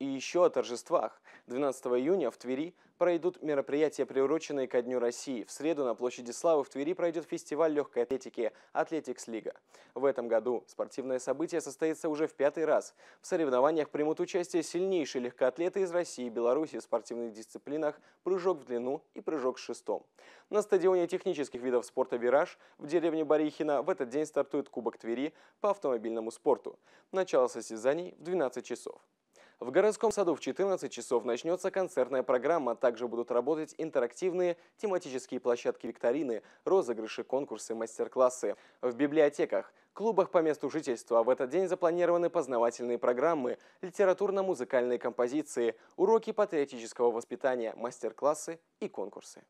и еще о торжествах. 12 июня в Твери пройдут мероприятия, приуроченные ко Дню России. В среду на площади Славы в Твери пройдет фестиваль легкой атлетики «Атлетикс Лига». В этом году спортивное событие состоится уже в пятый раз. В соревнованиях примут участие сильнейшие легкоатлеты из России и Беларуси в спортивных дисциплинах «Прыжок в длину» и «Прыжок с шестом». На стадионе технических видов спорта «Вираж» в деревне Барихина в этот день стартует Кубок Твери по автомобильному спорту. Начало состязаний в 12 часов. В городском саду в 14 часов начнется концертная программа. Также будут работать интерактивные тематические площадки викторины, розыгрыши, конкурсы, мастер-классы. В библиотеках, клубах по месту жительства в этот день запланированы познавательные программы, литературно-музыкальные композиции, уроки патриотического воспитания, мастер-классы и конкурсы.